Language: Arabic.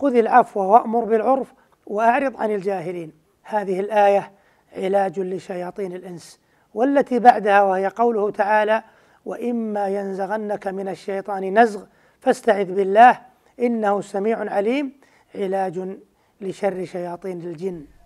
خذ العفو وأمر بالعرف وأعرض عن الجاهلين هذه الآية علاج لشياطين الإنس والتي بعدها وهي قوله تعالى وإما ينزغنك من الشيطان نزغ فاستعذ بالله إنه سميع عليم علاج لشر شياطين الجن